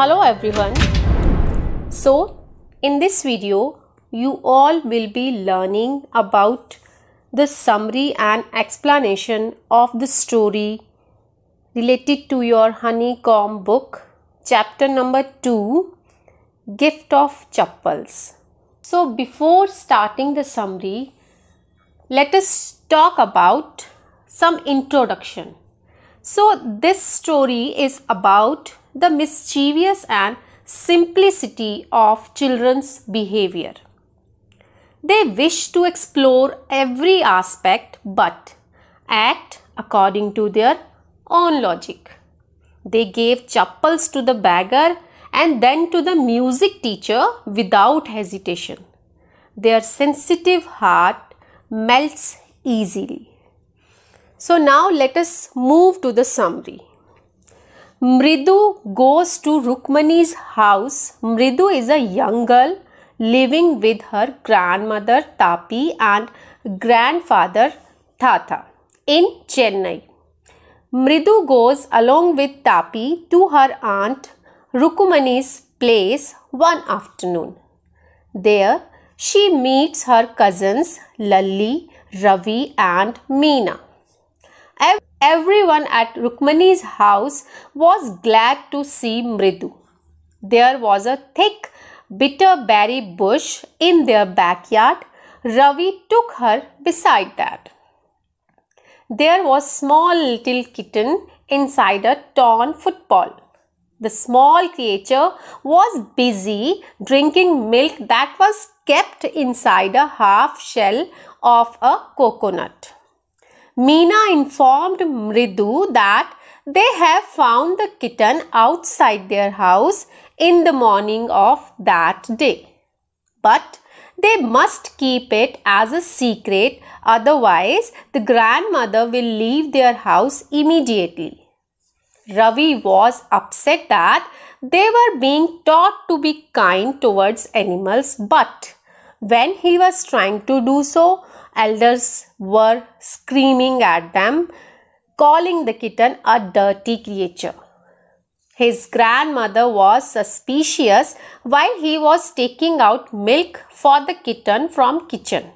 Hello everyone. So in this video you all will be learning about the summary and explanation of the story related to your honeycomb book chapter number 2 gift of chappals so before starting the summary let us talk about some introduction so this story is about the mischievous and simplicity of children's behavior. They wish to explore every aspect but act according to their own logic. They gave chappals to the beggar and then to the music teacher without hesitation. Their sensitive heart melts easily. So now let us move to the summary. Mridu goes to Rukmani's house. Mridu is a young girl living with her grandmother Tapi and grandfather Thatha in Chennai. Mridu goes along with Tapi to her aunt Rukmani's place one afternoon. There she meets her cousins Lalli, Ravi and Meena. Everyone at Rukmani's house was glad to see Mridu. There was a thick bitterberry bush in their backyard. Ravi took her beside that. There was small little kitten inside a torn football. The small creature was busy drinking milk that was kept inside a half shell of a coconut. Meena informed Mridu that they have found the kitten outside their house in the morning of that day. But they must keep it as a secret, otherwise, the grandmother will leave their house immediately. Ravi was upset that they were being taught to be kind towards animals, but when he was trying to do so, elders were screaming at them, calling the kitten a dirty creature. His grandmother was suspicious while he was taking out milk for the kitten from kitchen.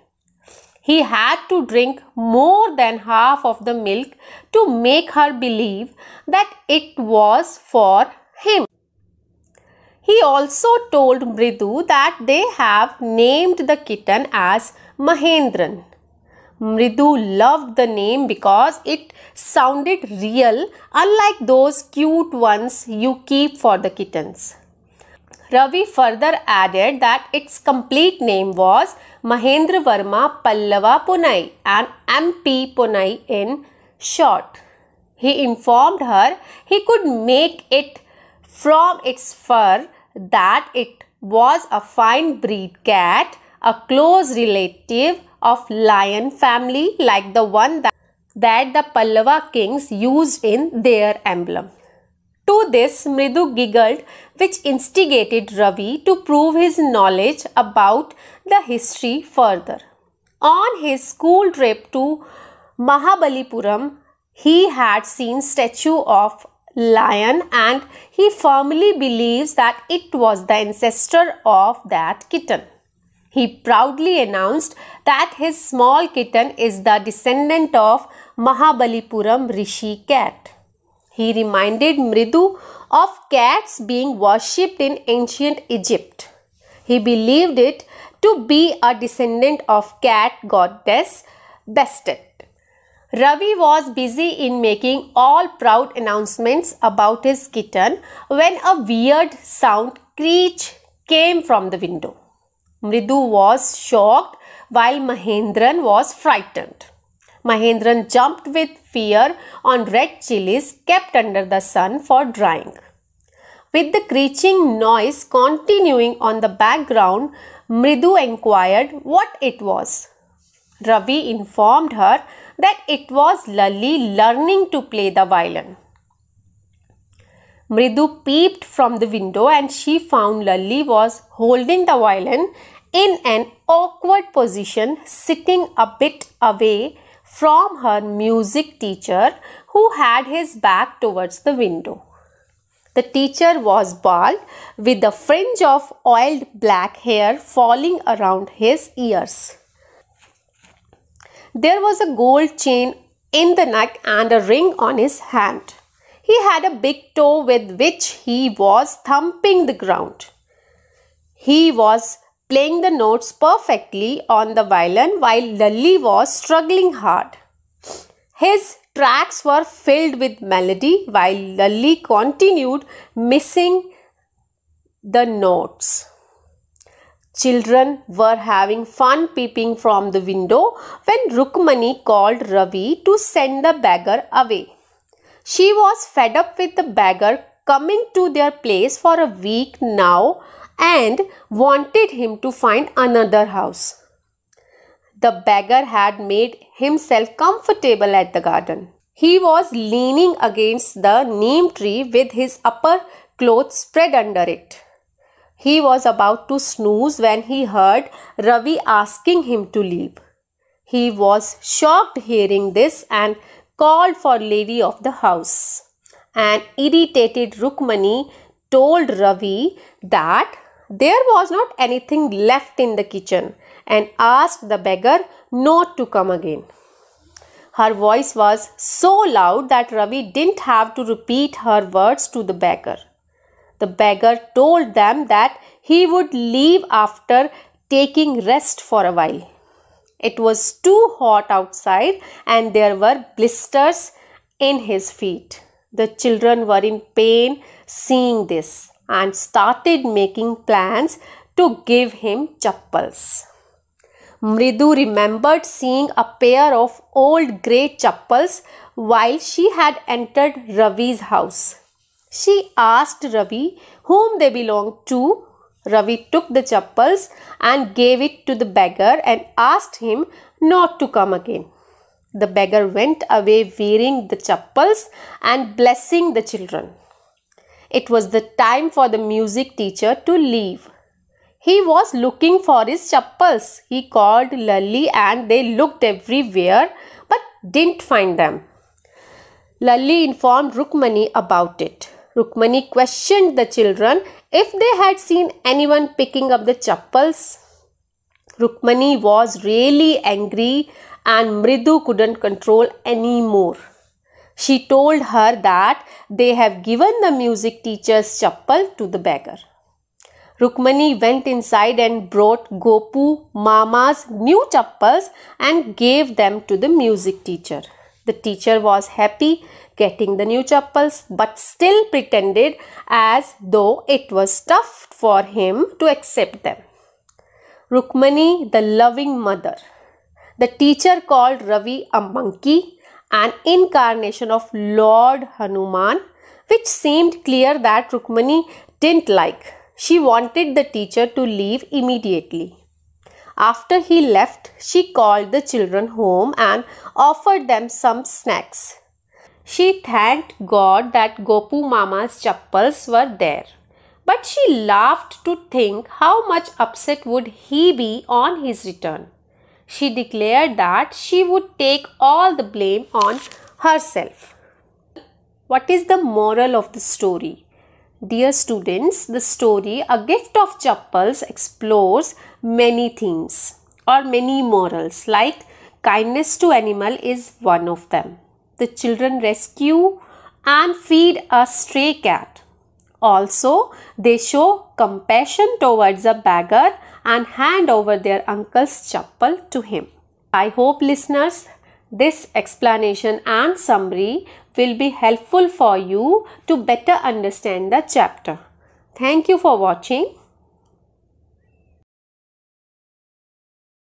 He had to drink more than half of the milk to make her believe that it was for him. He also told Bridu that they have named the kitten as Mahendran. Mridu loved the name because it sounded real, unlike those cute ones you keep for the kittens. Ravi further added that its complete name was Mahendra Varma Pallava Punai and MP Punai in short. He informed her he could make it from its fur that it was a fine breed cat, a close relative of lion family like the one that, that the Pallava kings used in their emblem. To this, Mridu giggled, which instigated Ravi to prove his knowledge about the history further. On his school trip to Mahabalipuram, he had seen statue of lion and he firmly believes that it was the ancestor of that kitten. He proudly announced that his small kitten is the descendant of Mahabalipuram Rishi cat. He reminded Mridu of cats being worshipped in ancient Egypt. He believed it to be a descendant of cat goddess Bastet. Ravi was busy in making all proud announcements about his kitten when a weird sound screech came from the window. Mridu was shocked while Mahendran was frightened. Mahendran jumped with fear on red chilies kept under the sun for drying. With the screeching noise continuing on the background, Mridu inquired what it was. Ravi informed her that it was Lali learning to play the violin. Mridu peeped from the window and she found Lali was holding the violin in an awkward position, sitting a bit away from her music teacher who had his back towards the window. The teacher was bald with a fringe of oiled black hair falling around his ears. There was a gold chain in the neck and a ring on his hand. He had a big toe with which he was thumping the ground. He was playing the notes perfectly on the violin while Lully was struggling hard. His tracks were filled with melody while Lully continued missing the notes. Children were having fun peeping from the window when Rukmani called Ravi to send the beggar away. She was fed up with the beggar coming to their place for a week now and wanted him to find another house. The beggar had made himself comfortable at the garden. He was leaning against the neem tree with his upper clothes spread under it. He was about to snooze when he heard Ravi asking him to leave. He was shocked hearing this and called for lady of the house. An irritated Rukmani told Ravi that there was not anything left in the kitchen and asked the beggar not to come again. Her voice was so loud that Ravi didn't have to repeat her words to the beggar. The beggar told them that he would leave after taking rest for a while. It was too hot outside and there were blisters in his feet. The children were in pain seeing this and started making plans to give him chappals. Mridu remembered seeing a pair of old grey chappals while she had entered Ravi's house. She asked Ravi whom they belonged to. Ravi took the chappals and gave it to the beggar and asked him not to come again. The beggar went away wearing the chappals and blessing the children. It was the time for the music teacher to leave. He was looking for his chappals. He called Lully and they looked everywhere but didn't find them. Lully informed Rukmani about it. Rukmani questioned the children if they had seen anyone picking up the chappals. Rukmani was really angry and Mridu couldn't control anymore. She told her that they have given the music teacher's chappal to the beggar. Rukmani went inside and brought Gopu Mama's new chappals and gave them to the music teacher. The teacher was happy getting the new chappals but still pretended as though it was tough for him to accept them. Rukmani, the loving mother. The teacher called Ravi a monkey an incarnation of Lord Hanuman, which seemed clear that Rukmani didn't like. She wanted the teacher to leave immediately. After he left, she called the children home and offered them some snacks. She thanked God that Gopu Mama's chappals were there. But she laughed to think how much upset would he be on his return. She declared that she would take all the blame on herself. What is the moral of the story? Dear students, the story A Gift of Chappals explores many themes or many morals like kindness to animal is one of them. The children rescue and feed a stray cat. Also, they show compassion towards a beggar and hand over their uncle's chappal to him. I hope listeners, this explanation and summary will be helpful for you to better understand the chapter. Thank you for watching.